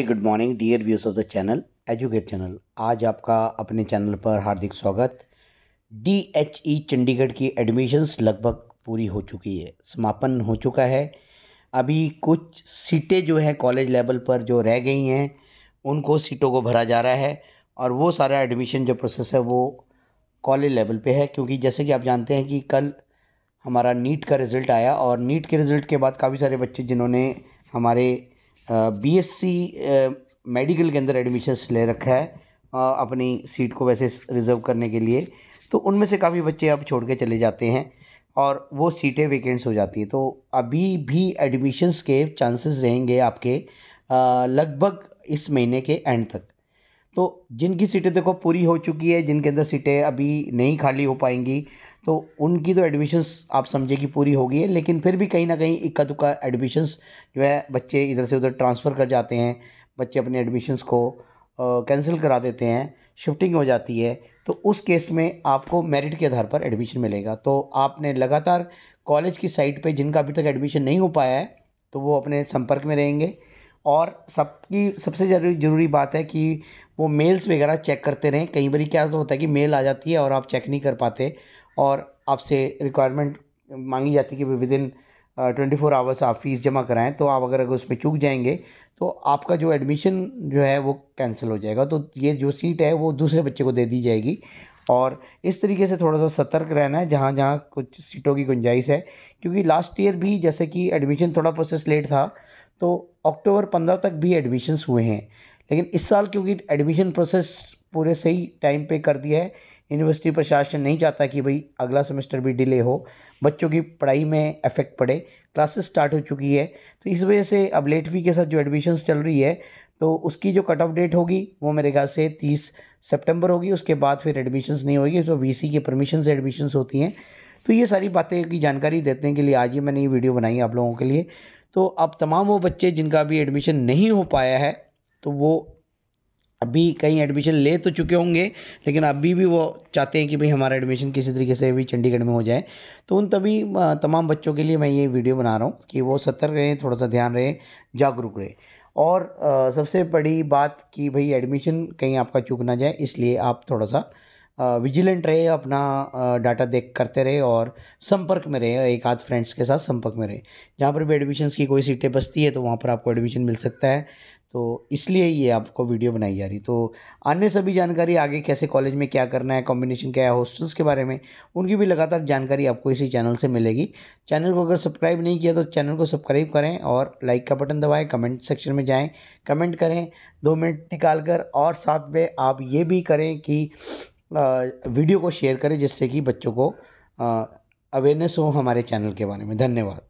hey good morning dear views of the channel educate channel आज आपका अपने channel पर हार्दिक स्वागत डी एच ई चंडीगढ़ की एडमिशन्स लगभग पूरी हो चुकी है समापन हो चुका है अभी कुछ सीटें जो है कॉलेज लेवल पर जो रह गई हैं उनको सीटों को भरा जा रहा है और वो सारा एडमिशन जो प्रोसेस है वो कॉलेज लेवल पर है क्योंकि जैसे कि आप जानते हैं कि कल हमारा नीट का रिज़ल्ट आया और नीट के रिज़ल्ट के बाद काफ़ी सारे बच्चे जिन्होंने हमारे बीएससी मेडिकल uh, के अंदर एडमिशन्स ले रखा है uh, अपनी सीट को वैसे रिज़र्व करने के लिए तो उनमें से काफ़ी बच्चे अब छोड़ के चले जाते हैं और वो सीटें वेकेंट्स हो जाती हैं तो अभी भी एडमिशन्स के चांसेस रहेंगे आपके uh, लगभग इस महीने के एंड तक तो जिनकी सीटें देखो पूरी हो चुकी है जिनके अंदर सीटें अभी नहीं खाली हो पाएंगी तो उनकी तो एडमिशन्स आप समझे कि पूरी हो गई है लेकिन फिर भी कहीं ना कहीं इक्का दुक्का एडमिशन्स जो है बच्चे इधर से उधर ट्रांसफ़र कर जाते हैं बच्चे अपने एडमिशन्स को कैंसिल करा देते हैं शिफ्टिंग हो जाती है तो उस केस में आपको मेरिट के आधार पर एडमिशन मिलेगा तो आपने लगातार कॉलेज की साइट पे जिनका अभी तक एडमिशन नहीं हो पाया है तो वो अपने संपर्क में रहेंगे और सबकी सबसे जरूरी जरूरी बात है कि वो मेल्स वगैरह चेक करते रहें कई बार क्या होता है कि मेल आ जाती है और आप चेक नहीं कर पाते और आपसे रिक्वायरमेंट मांगी जाती है कि within twenty four hours आप फ़ीस जमा कराएं तो आप अगर अगर उसमें चूक जाएंगे तो आपका जो एडमिशन जो है वो कैंसिल हो जाएगा तो ये जो सीट है वो दूसरे बच्चे को दे दी जाएगी और इस तरीके से थोड़ा सा सतर्क रहना है जहाँ जहाँ कुछ सीटों की गुंजाइश है क्योंकि लास्ट ईयर भी जैसे कि एडमिशन थोड़ा प्रोसेस लेट था तो अक्टूबर पंद्रह तक भी एडमिशन्स हुए हैं लेकिन इस साल क्योंकि एडमिशन प्रोसेस पूरे सही टाइम पे कर दिया है यूनिवर्सिटी प्रशासन नहीं चाहता कि भाई अगला सेमेस्टर भी डिले हो बच्चों की पढ़ाई में इफ़ेक्ट पड़े क्लासेस स्टार्ट हो चुकी है तो इस वजह से अब लेट फी के साथ जो एडमिशन्स चल रही है तो उसकी जो कट ऑफ डेट होगी वो मेरे ख्याल से तीस सितंबर होगी उसके बाद फिर एडमिशन्स नहीं होगी तो वी के परमिशन से एडमिशन्स होती हैं तो ये सारी बातें की जानकारी देने के लिए आज ही मैंने ये वीडियो बनाई आप लोगों के लिए तो अब तमाम वो बच्चे जिनका भी एडमिशन नहीं हो पाया है तो वो अभी कहीं एडमिशन ले तो चुके होंगे लेकिन अभी भी वो चाहते हैं कि भाई हमारा एडमिशन किसी तरीके से भी चंडीगढ़ में हो जाए तो उन तभी तमाम बच्चों के लिए मैं ये वीडियो बना रहा हूँ कि वो सतर्क रहें थोड़ा सा ध्यान रहें जागरूक रहें और आ, सबसे बड़ी बात कि भाई एडमिशन कहीं आपका चूक ना जाए इसलिए आप थोड़ा सा विजिलेंट रहे अपना डाटा देख करते रहे और संपर्क में रहे एक आध फ्रेंड्स के साथ संपर्क में रहे जहाँ पर भी एडमिशन्स की कोई सीटें बसती है तो वहाँ पर आपको एडमिशन मिल सकता है तो इसलिए ये आपको वीडियो बनाई जा रही तो अन्य सभी जानकारी आगे कैसे कॉलेज में क्या करना है कॉम्बिनेशन क्या है हॉस्टल्स के बारे में उनकी भी लगातार जानकारी आपको इसी चैनल से मिलेगी चैनल को अगर सब्सक्राइब नहीं किया तो चैनल को सब्सक्राइब करें और लाइक का बटन दबाएँ कमेंट सेक्शन में जाएँ कमेंट करें दो मिनट निकाल कर और साथ में आप ये भी करें कि वीडियो को शेयर करें जिससे कि बच्चों को अवेयरनेस हो हमारे चैनल के बारे में धन्यवाद